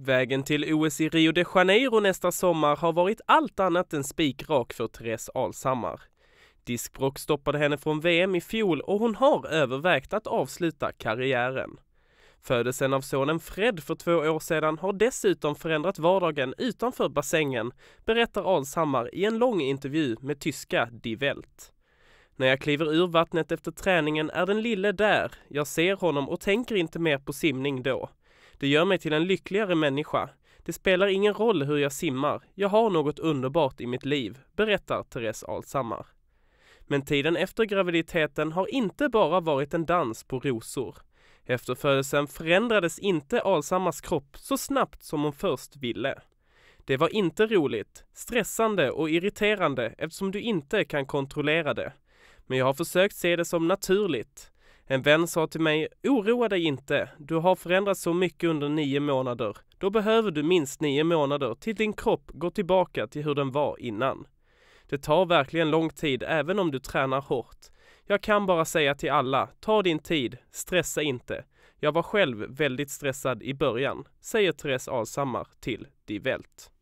Vägen till OS i Rio de Janeiro nästa sommar har varit allt annat än spikrak för Therese Alshammar. Diskbråck stoppade henne från VM i fjol och hon har övervägt att avsluta karriären. Födelsen av sonen Fred för två år sedan har dessutom förändrat vardagen utanför bassängen, berättar Alshammar i en lång intervju med tyska Die Welt. När jag kliver ur vattnet efter träningen är den lille där. Jag ser honom och tänker inte mer på simning då. Det gör mig till en lyckligare människa. Det spelar ingen roll hur jag simmar. Jag har något underbart i mitt liv, berättar Therese Alshammar. Men tiden efter graviditeten har inte bara varit en dans på rosor. Efter födelsen förändrades inte Alshammars kropp så snabbt som hon först ville. Det var inte roligt, stressande och irriterande eftersom du inte kan kontrollera det. Men jag har försökt se det som naturligt. En vän sa till mig, oroa dig inte, du har förändrats så mycket under nio månader. Då behöver du minst nio månader till din kropp går tillbaka till hur den var innan. Det tar verkligen lång tid även om du tränar hårt. Jag kan bara säga till alla, ta din tid, stressa inte. Jag var själv väldigt stressad i början, säger Therese Alshammar till Die Welt.